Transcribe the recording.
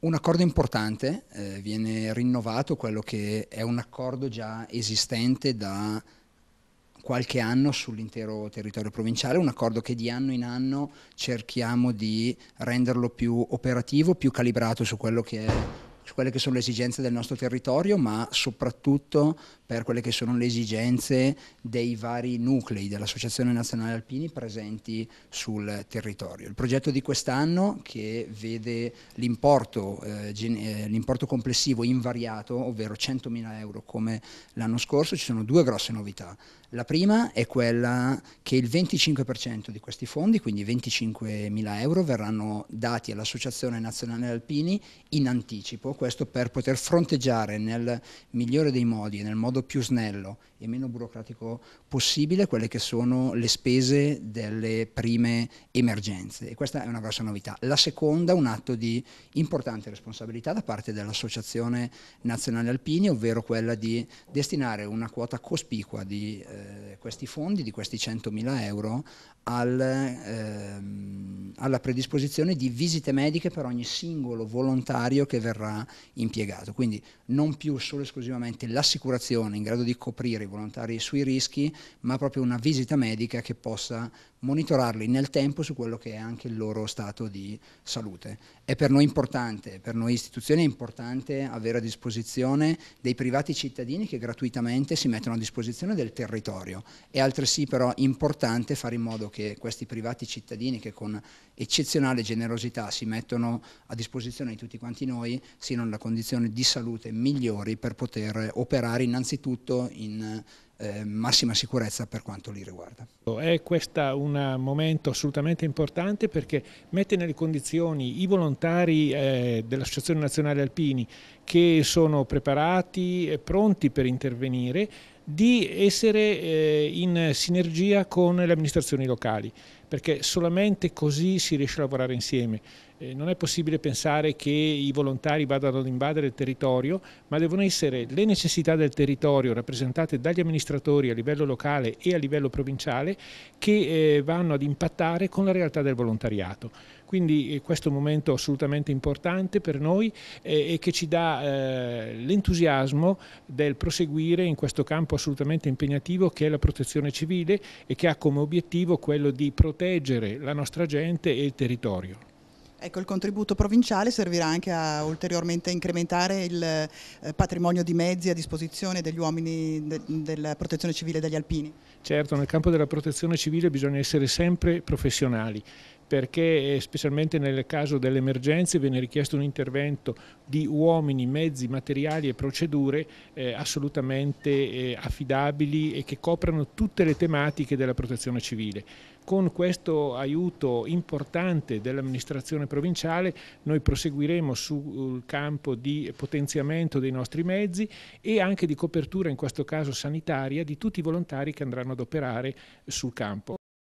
un accordo importante, eh, viene rinnovato quello che è un accordo già esistente da qualche anno sull'intero territorio provinciale, un accordo che di anno in anno cerchiamo di renderlo più operativo, più calibrato su quello che è su quelle che sono le esigenze del nostro territorio, ma soprattutto per quelle che sono le esigenze dei vari nuclei dell'Associazione Nazionale Alpini presenti sul territorio. Il progetto di quest'anno che vede l'importo, eh, eh complessivo invariato, ovvero 100.000 euro come l'anno scorso, ci sono due grosse novità. La prima è quella che il 25% di questi fondi, quindi 25.000 euro, verranno dati all'Associazione Nazionale Alpini in anticipo, questo per poter fronteggiare nel migliore dei modi, nel modo più snello e meno burocratico possibile, quelle che sono le spese delle prime emergenze. E questa è una grossa novità. La seconda, un atto di importante responsabilità da parte dell'Associazione Nazionale Alpini, ovvero quella di destinare una quota cospicua di eh, questi fondi, di questi 100.000 euro, al... Ehm, alla predisposizione di visite mediche per ogni singolo volontario che verrà impiegato. Quindi non più solo e esclusivamente l'assicurazione in grado di coprire i volontari sui rischi, ma proprio una visita medica che possa monitorarli nel tempo su quello che è anche il loro stato di salute. È per noi importante, per noi istituzioni è importante avere a disposizione dei privati cittadini che gratuitamente si mettono a disposizione del territorio. È altresì però importante fare in modo che questi privati cittadini che con eccezionale generosità si mettono a disposizione di tutti quanti noi, siano nella condizione di salute migliori per poter operare innanzitutto in eh, massima sicurezza per quanto li riguarda. È questo un momento assolutamente importante perché mette nelle condizioni i volontari eh, dell'Associazione Nazionale Alpini che sono preparati e pronti per intervenire di essere eh, in sinergia con le amministrazioni locali perché solamente così si riesce a lavorare insieme. Eh, non è possibile pensare che i volontari vadano ad invadere il territorio, ma devono essere le necessità del territorio rappresentate dagli amministratori a livello locale e a livello provinciale che eh, vanno ad impattare con la realtà del volontariato. Quindi eh, questo è un momento assolutamente importante per noi eh, e che ci dà eh, l'entusiasmo del proseguire in questo campo assolutamente impegnativo che è la protezione civile e che ha come obiettivo quello di proteggere proteggere la nostra gente e il territorio. Ecco, il contributo provinciale servirà anche a ulteriormente incrementare il eh, patrimonio di mezzi a disposizione degli uomini della protezione civile degli alpini. Certo, nel campo della protezione civile bisogna essere sempre professionali, perché eh, specialmente nel caso delle emergenze viene richiesto un intervento di uomini, mezzi, materiali e procedure eh, assolutamente eh, affidabili e che coprano tutte le tematiche della protezione civile. Con questo aiuto importante dell'amministrazione provinciale noi proseguiremo sul campo di potenziamento dei nostri mezzi e anche di copertura, in questo caso sanitaria, di tutti i volontari che andranno ad operare sul campo.